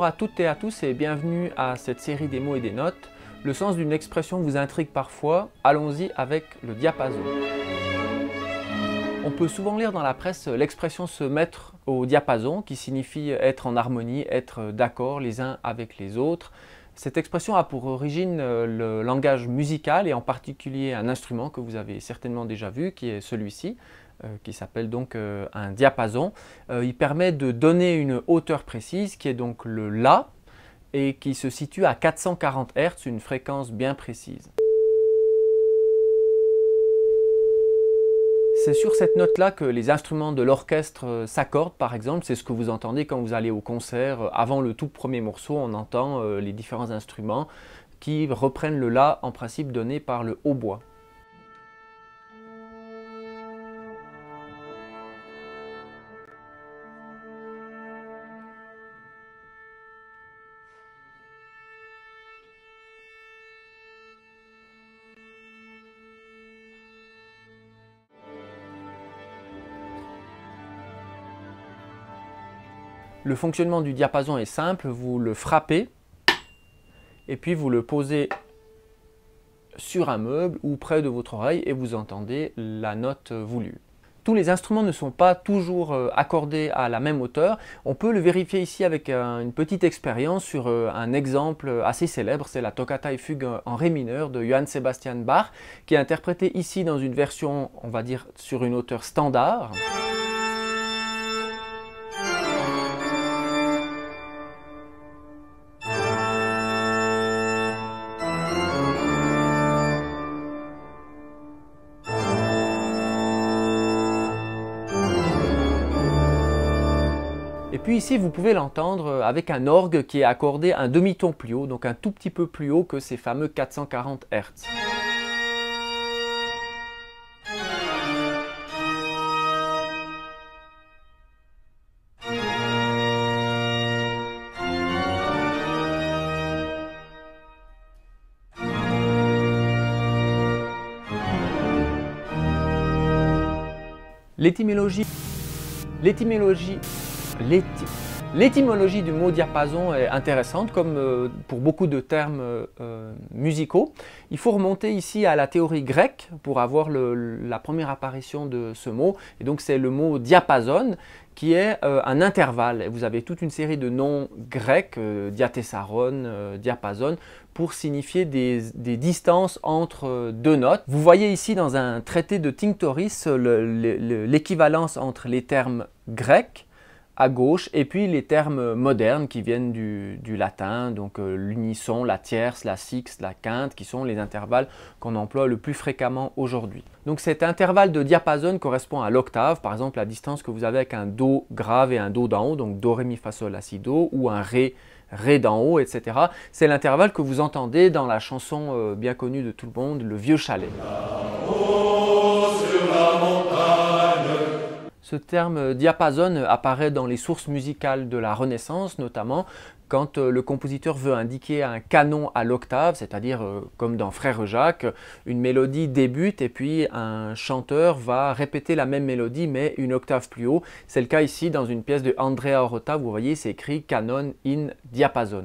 Bonjour à toutes et à tous et bienvenue à cette série des mots et des notes. Le sens d'une expression vous intrigue parfois, allons-y avec le diapason. On peut souvent lire dans la presse l'expression se mettre au diapason qui signifie être en harmonie, être d'accord les uns avec les autres. Cette expression a pour origine euh, le langage musical et en particulier un instrument que vous avez certainement déjà vu qui est celui-ci. Euh, qui s'appelle donc euh, un diapason. Euh, il permet de donner une hauteur précise qui est donc le La et qui se situe à 440 Hz, une fréquence bien précise. C'est sur cette note-là que les instruments de l'orchestre s'accordent, par exemple. C'est ce que vous entendez quand vous allez au concert. Avant le tout premier morceau, on entend les différents instruments qui reprennent le La en principe donné par le hautbois. Le fonctionnement du diapason est simple, vous le frappez et puis vous le posez sur un meuble ou près de votre oreille et vous entendez la note voulue. Tous les instruments ne sont pas toujours euh, accordés à la même hauteur. On peut le vérifier ici avec une petite expérience sur euh, un exemple assez célèbre, c'est la toccata et fugue en ré mineur de Johann Sebastian Bach, qui est interprété ici dans une version, on va dire, sur une hauteur standard. puis ici, vous pouvez l'entendre euh, avec un orgue qui est accordé un demi-ton plus haut, donc un tout petit peu plus haut que ces fameux 440 Hz. L'étymologie. L'étymologie L'étymologie du mot diapason est intéressante, comme euh, pour beaucoup de termes euh, euh, musicaux. Il faut remonter ici à la théorie grecque pour avoir la première apparition de ce mot. Et donc c'est le mot diapason qui est un intervalle. Vous avez toute une série de noms grecs, diatessaron, diapason, pour signifier des, distances entre deux notes. Vous voyez ici dans un traité de Tinctoris l'équivalence entre les termes grecs gauche, et puis les termes modernes qui viennent du, latin, donc euh, l'unisson, la tierce, la sixte, la quinte, qui sont les intervalles qu'on emploie le plus fréquemment aujourd'hui. Donc cet intervalle de diapason correspond à l'octave, par exemple la distance que vous avez avec un Do grave et un Do d'en haut, donc Do, Ré, Mi, Fa, Sol, La, Si, Do, ou un Ré, Ré d'en haut, etc. C'est l'intervalle que vous entendez dans la chanson euh, bien connue de tout le monde, Le Vieux Chalet. Ce terme diapason apparaît dans les sources musicales de la Renaissance, notamment quand euh, le compositeur veut indiquer un canon à l'octave, c'est-à-dire euh, comme dans Frère Jacques, une mélodie débute et puis un chanteur va répéter la même mélodie mais une octave plus haut. C'est le cas ici dans une pièce de Andrea Orota, vous voyez c'est écrit canon in diapason.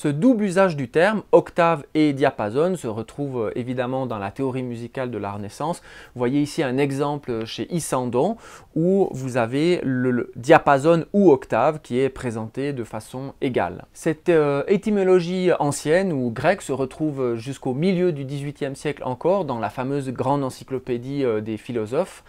Ce double usage du terme, octave et diapason, se retrouve euh, évidemment dans la théorie musicale de la Renaissance. Vous voyez ici un exemple chez Isandon où vous avez le, diapason ou octave qui est présenté de façon égale. Cette euh, étymologie ancienne ou grecque se retrouve jusqu'au milieu du XVIIIe siècle encore dans la fameuse grande encyclopédie euh, des philosophes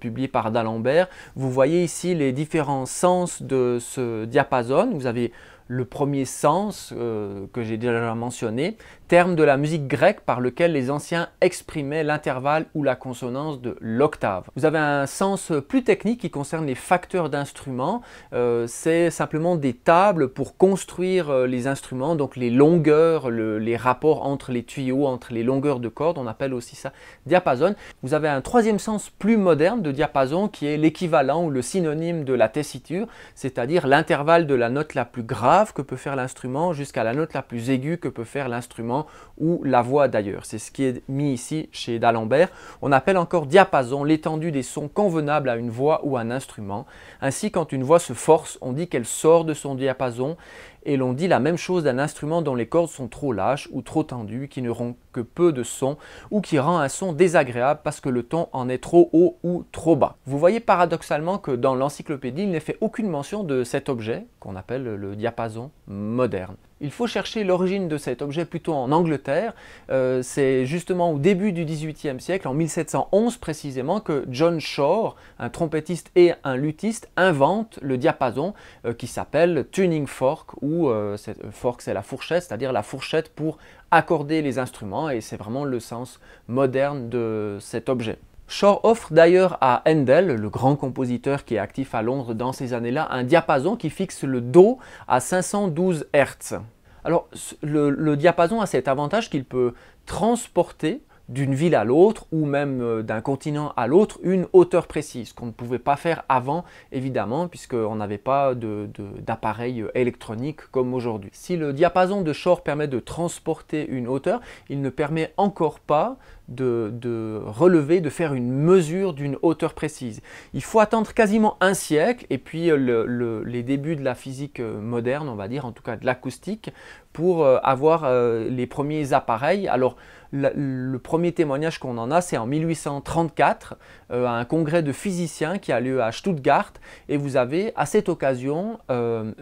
publiée par D'Alembert. Vous voyez ici les différents sens de ce diapason. Vous avez le premier sens euh, que j'ai déjà mentionné, terme de la musique grecque par lequel les anciens exprimaient l'intervalle ou la consonance de l'octave. Vous avez un sens plus technique qui concerne les facteurs d'instruments. Euh, c'est simplement des tables pour construire euh, les instruments, donc les longueurs, les rapports entre les tuyaux, entre les longueurs de cordes. On appelle aussi ça diapason. Vous avez un troisième sens plus moderne de diapason qui est l'équivalent ou le synonyme de la tessiture, c'est-à-dire l'intervalle de la note la plus grave que peut faire l'instrument jusqu'à la note la plus aiguë que peut faire l'instrument ou la voix d'ailleurs. C'est ce qui est mis ici chez D'Alembert. On appelle encore diapason l'étendue des sons convenables à une voix ou un instrument. Ainsi, quand une voix se force, on dit qu'elle sort de son diapason et l'on dit la même chose d'un instrument dont les cordes sont trop lâches ou trop tendues, qui ne rend que peu de son ou qui rend un son désagréable parce que le ton en est trop haut ou trop bas. Vous voyez paradoxalement que dans l'encyclopédie, il n'est fait aucune mention de cet objet qu'on appelle le diapason moderne il faut chercher l'origine de cet objet plutôt en Angleterre. Euh, c'est justement au début du XVIIIe siècle, en 1711 précisément, que John Shore, un trompettiste et un luthiste, invente le diapason euh, qui s'appelle tuning fork, ou euh, fork c'est la fourchette, c'est-à-dire la fourchette pour accorder les instruments, et c'est vraiment le sens moderne de cet objet. Shaw offre d'ailleurs à Handel, le grand compositeur qui est actif à Londres dans ces années-là, un diapason qui fixe le Do à 512 Hz. Alors le, diapason a cet avantage qu'il peut transporter d'une ville à l'autre ou même euh, d'un continent à l'autre une hauteur précise qu'on ne pouvait pas faire avant évidemment puisqu'on n'avait pas d'appareil électronique comme aujourd'hui. Si le diapason de Shore permet de transporter une hauteur, il ne permet encore pas de, relever, de faire une mesure d'une hauteur précise. Il faut attendre quasiment un siècle et puis euh, les débuts de la physique euh, moderne, on va dire, en tout cas de l'acoustique, pour euh, avoir les premiers appareils. Alors, le premier témoignage qu'on en a, c'est en 1834, à un congrès de physiciens qui a lieu à Stuttgart. Et vous avez à cette occasion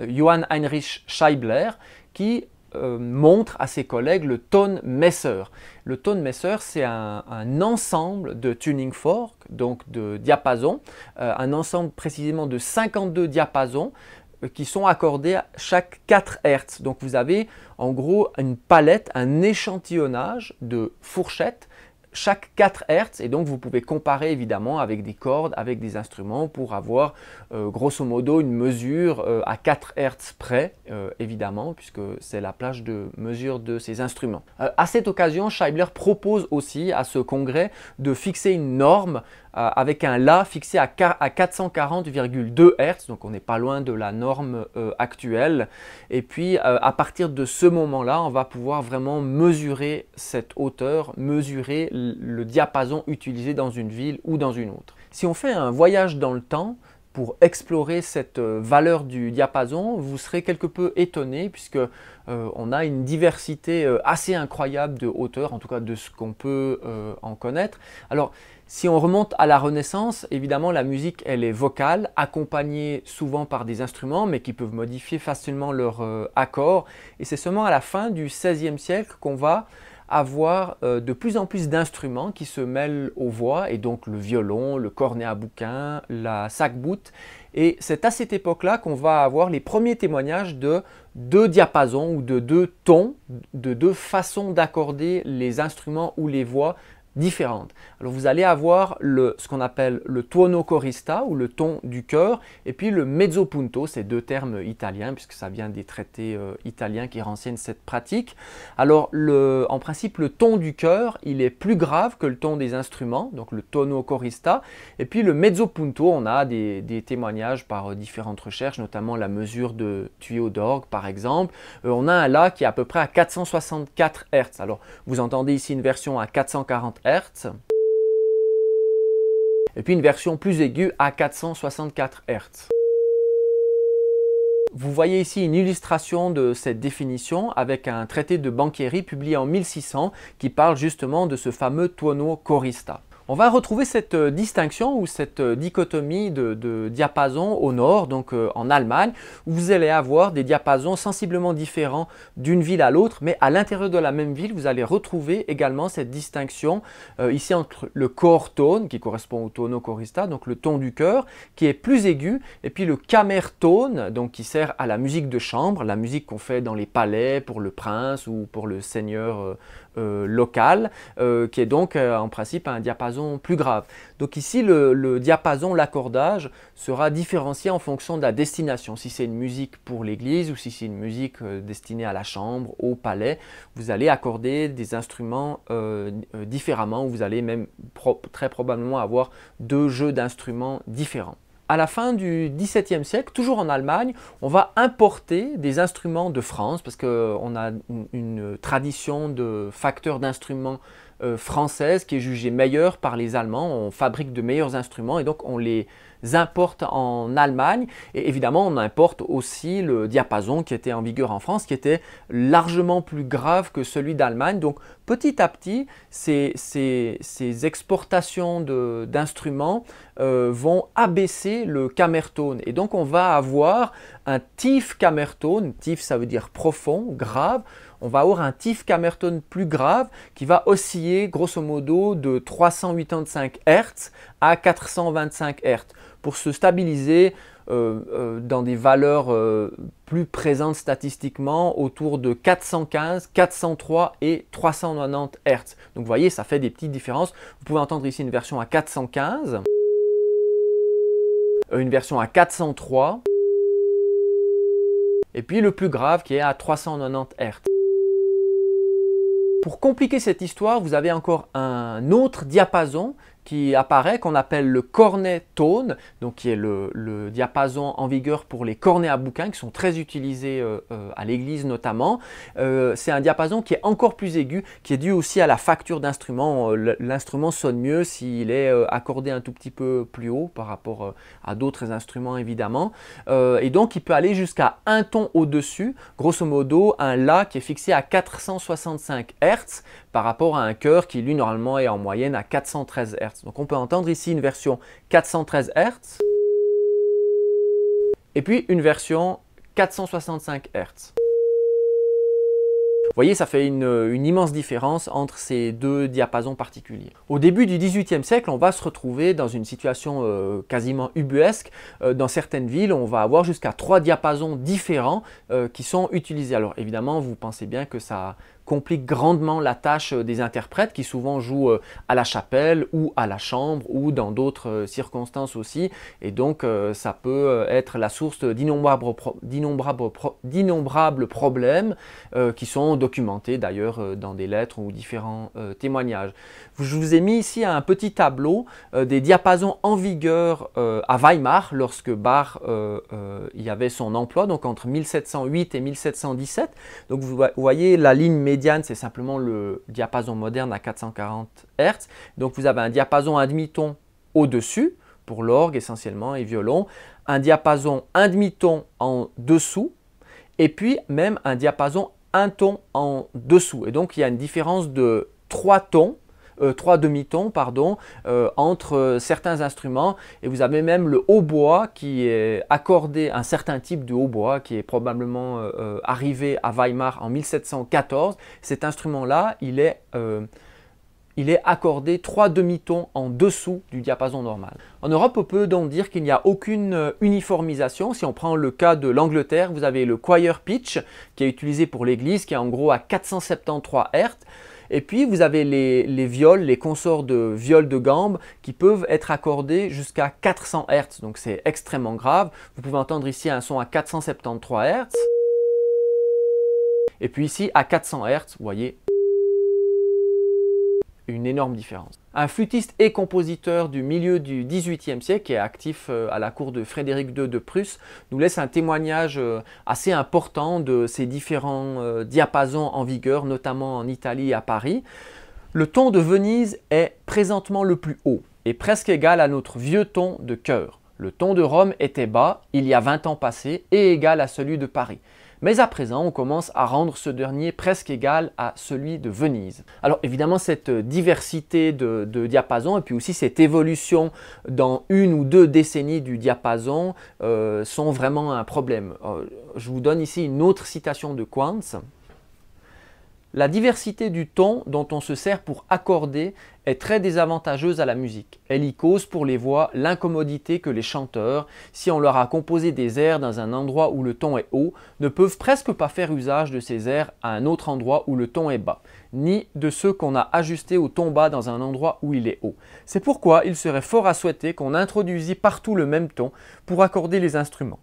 Johann Heinrich Scheibler qui euh, montre à ses collègues le tone messer. Le tone messer, c'est un, ensemble de tuning fork, donc de diapasons, euh, un ensemble précisément de 52 diapasons euh, qui sont accordés à chaque 4 Hz. Donc vous avez en gros une palette, un échantillonnage de fourchettes chaque 4 Hz, et donc vous pouvez comparer évidemment avec des cordes, avec des instruments pour avoir euh, grosso modo une mesure euh, à 4 Hz près euh, évidemment puisque c'est la plage de mesure de ces instruments. à cette occasion, Scheibler propose aussi à ce congrès de fixer une norme euh, avec un La fixé à, 440,2 Hz, donc on n'est pas loin de la norme euh, actuelle. Et puis euh, à partir de ce moment-là, on va pouvoir vraiment mesurer cette hauteur, mesurer le diapason utilisé dans une ville ou dans une autre. Si on fait un voyage dans le temps, pour explorer cette euh, valeur du diapason, vous serez quelque peu étonné puisque euh, on a une diversité euh, assez incroyable de hauteur, en tout cas de ce qu'on peut en connaître. Alors, si on remonte à la Renaissance, évidemment la musique elle est vocale, accompagnée souvent par des instruments mais qui peuvent modifier facilement leur accord et c'est seulement à la fin du XVIe siècle qu'on va avoir euh, de plus en plus d'instruments qui se mêlent aux voix, et donc le violon, le cornet à bouquin, la sac Et c'est à cette époque-là qu'on va avoir les premiers témoignages de deux diapasons ou de deux tons, de deux façons d'accorder les instruments ou les voix différentes. Alors vous allez avoir le, ce qu'on appelle le tono corista ou le ton du cœur et puis le mezzo punto, ces deux termes italiens puisque ça vient des traités euh, italiens qui renseignent cette pratique. Alors le, en principe le ton du cœur il est plus grave que le ton des instruments, donc le tono corista et puis le mezzo punto on a des, témoignages par euh, différentes recherches notamment la mesure de tuyaux d'orgue par exemple. Euh, on a un la qui est à peu près à 464 Hz. Alors vous entendez ici une version à 440 et puis une version plus aiguë à 464 Hz. Vous voyez ici une illustration de cette définition avec un traité de banquerie publié en 1600 qui parle justement de ce fameux tonneau corista. On va retrouver cette euh, distinction ou cette euh, dichotomie de, diapason au nord, donc euh, en Allemagne, où vous allez avoir des diapasons sensiblement différents d'une ville à l'autre, mais à l'intérieur de la même ville, vous allez retrouver également cette distinction ici entre le core tone, qui correspond au tono chorista, donc le ton du cœur, qui est plus aigu, et puis le camertone, donc qui sert à la musique de chambre, la musique qu'on fait dans les palais pour le prince ou pour le seigneur euh, local, euh, qui est donc euh, en principe un diapason plus grave. Donc ici, le, diapason, l'accordage, sera différencié en fonction de la destination. Si c'est une musique pour l'église ou si c'est une musique destinée à la chambre, au palais, vous allez accorder des instruments différemment, ou vous allez même très probablement avoir deux jeux d'instruments différents à la fin du XVIIe siècle, toujours en Allemagne, on va importer des instruments de France parce qu'on a une, tradition de facteurs d'instruments euh, française qui est jugée meilleure par les Allemands. On fabrique de meilleurs instruments et donc on les importe en Allemagne. Et évidemment, on importe aussi le diapason qui était en vigueur en France, qui était largement plus grave que celui d'Allemagne. Donc petit à petit, ces, exportations d'instruments euh, vont abaisser le camertone. Et donc on va avoir un tif camertone, tif ça veut dire profond, grave, on va avoir un tiff Camerton plus grave qui va osciller grosso modo de 385 Hz à 425 Hz pour se stabiliser euh, euh, dans des valeurs euh, plus présentes statistiquement autour de 415, 403 et 390 Hz. Donc vous voyez, ça fait des petites différences. Vous pouvez entendre ici une version à 415, une version à 403, et puis le plus grave qui est à 390 Hz. Pour compliquer cette histoire, vous avez encore un autre diapason qui apparaît, qu'on appelle le cornet tone, donc qui est le, diapason en vigueur pour les cornets à bouquins, qui sont très utilisés euh, euh, à l'église notamment. Euh, c'est un diapason qui est encore plus aigu, qui est dû aussi à la facture d'instrument. L'instrument sonne mieux s'il est accordé un tout petit peu plus haut par rapport à d'autres instruments évidemment. et donc il peut aller jusqu'à un ton au-dessus, grosso modo un La qui est fixé à 465 Hz par rapport à un cœur qui lui normalement est en moyenne à 413 Hz. Donc on peut entendre ici une version 413 Hz et puis une version 465 Hz. Vous voyez, ça fait une, immense différence entre ces deux diapasons particuliers. Au début du XVIIIe siècle, on va se retrouver dans une situation euh, quasiment ubuesque. Euh, dans certaines villes, on va avoir jusqu'à trois diapasons différents euh, qui sont utilisés. Alors évidemment, vous pensez bien que ça complique grandement la tâche euh, des interprètes qui souvent jouent euh, à la chapelle ou à la chambre ou dans d'autres euh, circonstances aussi. Et donc ça peut être la source d'innombrables d'innombrables problèmes qui sont documentés d'ailleurs dans des lettres ou différents témoignages. Je vous ai mis ici un petit tableau des diapasons en vigueur à Weimar lorsque Bach y avait son emploi, donc entre 1708 et 1717. Donc vous voyez la ligne médiane c'est simplement le diapason moderne à 440 Hz. Donc vous avez un diapason à demi-ton au-dessus, pour l'orgue essentiellement et violon, un diapason un demi-ton en dessous, et puis même un diapason un ton en dessous. Et donc il y a une différence de trois tons 3 euh, trois demi-tons pardon, euh, entre euh, certains instruments. Et vous avez même le hautbois qui est accordé, un certain type de hautbois qui est probablement arrivé à Weimar en 1714. Cet instrument-là, il est il est accordé 3 demi-tons en dessous du diapason normal. En Europe, on peut donc dire qu'il n'y a aucune uniformisation. Si on prend le cas de l'Angleterre, vous avez le choir pitch qui est utilisé pour l'église, qui est en gros à 473 Hz. Et puis, vous avez les, les viols, les consorts de viols de gambe qui peuvent être accordés jusqu'à 400 Hz. Donc, c'est extrêmement grave. Vous pouvez entendre ici un son à 473 Hz. Et puis ici, à 400 Hz, vous voyez une énorme différence un flûtiste et compositeur du milieu du XVIIIe siècle, qui est actif euh, à la cour de Frédéric II de Prusse, nous laisse un témoignage euh, assez important de ces différents euh, diapasons en vigueur, notamment en Italie et à Paris. Le ton de Venise est présentement le plus haut et presque égal à notre vieux ton de cœur. Le ton de Rome était bas il y a 20 ans passés et égal à celui de Paris mais à présent on commence à rendre ce dernier presque égal à celui de Venise. Alors évidemment cette diversité de, diapason et puis aussi cette évolution dans une ou deux décennies du diapason euh, sont vraiment un problème. Euh, je vous donne ici une autre citation de Quantz la diversité du ton dont on se sert pour accorder est très désavantageuse à la musique. Elle y cause pour les voix l'incommodité que les chanteurs, si on leur a composé des airs dans un endroit où le ton est haut, ne peuvent presque pas faire usage de ces airs à un autre endroit où le ton est bas, ni de ceux qu'on a ajustés au ton bas dans un endroit où il est haut. C'est pourquoi il serait fort à souhaiter qu'on introduisît partout le même ton pour accorder les instruments.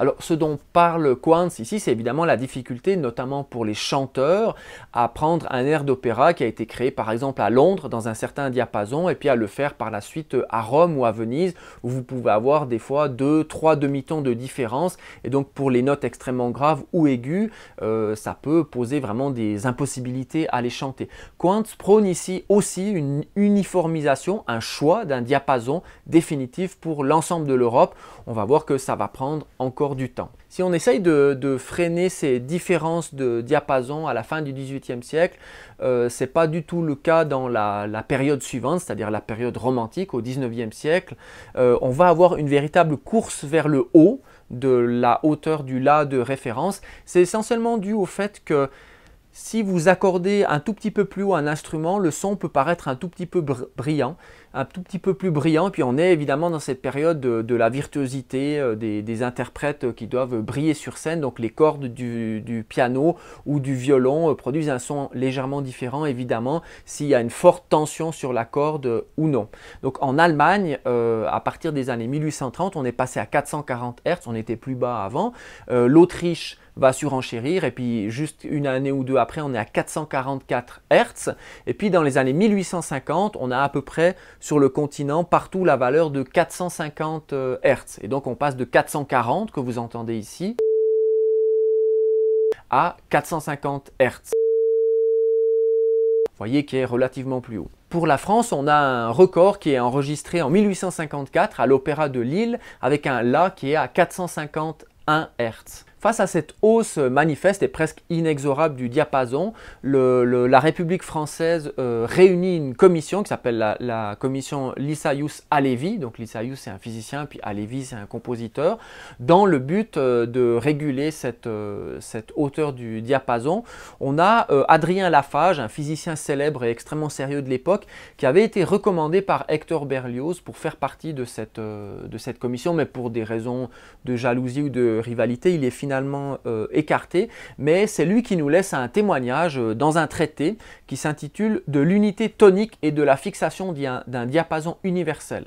Alors, ce dont parle Quantz ici, c'est évidemment la difficulté, notamment pour les chanteurs, à prendre un air d'opéra qui a été créé par exemple à Londres dans un certain diapason et puis à le faire par la suite euh, à Rome ou à Venise, où vous pouvez avoir des fois deux, trois demi-tons de différence. Et donc, pour les notes extrêmement graves ou aiguës, euh, ça peut poser vraiment des impossibilités à les chanter. Quantz prône ici aussi une uniformisation, un choix d'un diapason définitif pour l'ensemble de l'Europe. On va voir que ça va prendre encore du temps. Si on essaye de, freiner ces différences de diapason à la fin du XVIIIe siècle, euh, c'est pas du tout le cas dans la, période suivante, c'est-à-dire la période romantique au 19e siècle. Euh, on va avoir une véritable course vers le haut de la hauteur du la de référence. C'est essentiellement dû au fait que si vous accordez un tout petit peu plus haut un instrument, le son peut paraître un tout petit peu brillant, un tout petit peu plus brillant. puis on est évidemment dans cette période de, la virtuosité euh, des, interprètes euh, qui doivent briller sur scène. Donc les cordes du, piano ou du violon euh, produisent un son légèrement différent, évidemment, s'il y a une forte tension sur la corde ou non. Donc en Allemagne, à partir des années 1830, on est passé à 440 Hz, on était plus bas avant. L'Autriche va surenchérir et puis juste une année ou deux après on est à 444 Hertz et puis dans les années 1850 on a à peu près sur le continent partout la valeur de 450 euh, Hertz et donc on passe de 440 que vous entendez ici à 450 Hertz. Vous voyez qui est relativement plus haut. Pour la France, on a un record qui est enregistré en 1854 à l'Opéra de Lille avec un La qui est à 451 Hertz. Face à cette hausse manifeste et presque inexorable du diapason, la République française euh, réunit une commission qui s'appelle la, commission Lysaius Alevi. Donc Lysaius c'est un physicien, puis Alevi c'est un compositeur, dans le but euh, de réguler cette, euh, cette, hauteur du diapason. On a Adrien Lafage, un physicien célèbre et extrêmement sérieux de l'époque, qui avait été recommandé par Hector Berlioz pour faire partie de cette, de cette commission, mais pour des raisons de jalousie ou de rivalité, il est finalement euh, écarté, mais c'est lui qui nous laisse un témoignage euh, dans un traité qui s'intitule De l'unité tonique et de la fixation d'un diapason universel.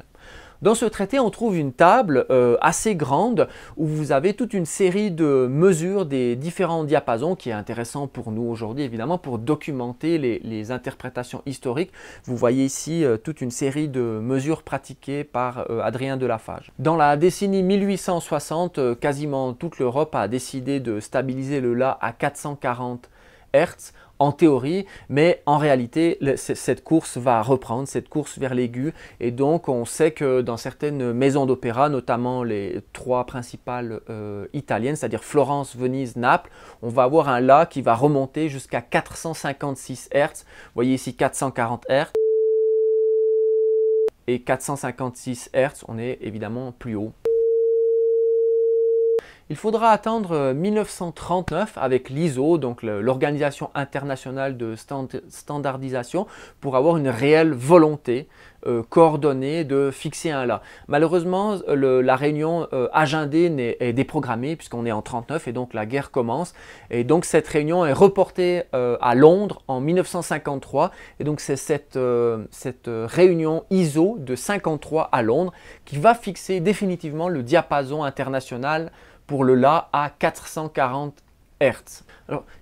Dans ce traité, on trouve une table euh, assez grande où vous avez toute une série de mesures des différents diapasons qui est intéressant pour nous aujourd'hui, évidemment, pour documenter les, interprétations historiques. Vous voyez ici euh, toute une série de mesures pratiquées par de euh, Adrien Delafage. Dans la décennie 1860, quasiment toute l'Europe a décidé de stabiliser le La à 440 Hertz en théorie, mais en réalité, cette course va reprendre, cette course vers l'aigu. Et donc, on sait que dans certaines maisons d'opéra, notamment les trois principales euh, italiennes, c'est-à-dire Florence, Venise, Naples, on va avoir un La qui va remonter jusqu'à 456 hertz voyez ici 440 hertz Et 456 hertz on est évidemment plus haut. Il faudra attendre 1939 euh, avec l'ISO, donc l'Organisation internationale de standardisation, pour avoir une réelle volonté euh, coordonnée de fixer un là. Malheureusement, euh, la réunion agendée est, déprogrammée puisqu'on est en 39 et donc la guerre commence. Et donc cette réunion est reportée à Londres en 1953. Et donc c'est cette, cette réunion ISO de 53 à Londres qui va fixer définitivement le diapason international pour le La à 440 Hertz.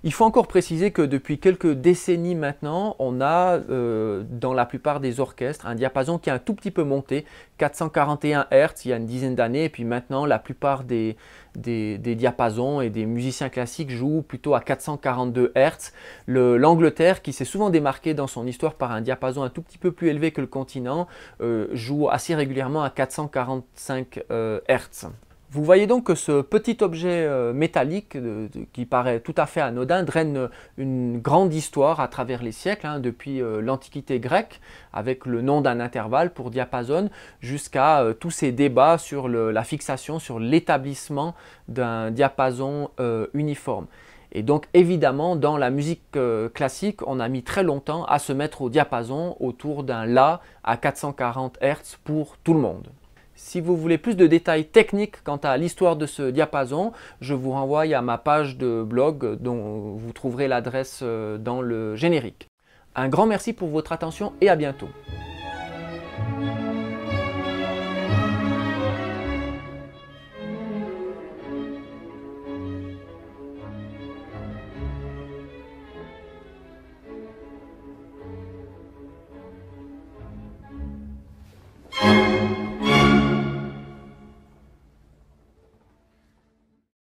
il faut encore préciser que depuis quelques décennies maintenant, on a euh, dans la plupart des orchestres un diapason qui a un tout petit peu monté, 441 Hertz il y a une dizaine d'années, et puis maintenant la plupart des, diapasons et des musiciens classiques jouent plutôt à 442 Hertz. L'Angleterre, qui s'est souvent démarquée dans son histoire par un diapason un tout petit peu plus élevé que le continent, euh, joue assez régulièrement à 445 Hz. Euh, hertz. Vous voyez donc que ce petit objet euh, métallique euh, qui paraît tout à fait anodin draine euh, une grande histoire à travers les siècles, hein, depuis l'Antiquité grecque, avec le nom d'un intervalle pour diapason, jusqu'à tous ces débats sur la fixation, sur l'établissement d'un diapason uniforme. Et donc évidemment, dans la musique classique, on a mis très longtemps à se mettre au diapason autour d'un La à 440 Hz pour tout le monde. Si vous voulez plus de détails techniques quant à l'histoire de ce diapason, je vous renvoie à ma page de blog dont vous trouverez l'adresse euh, dans le générique. Un grand merci pour votre attention et à bientôt.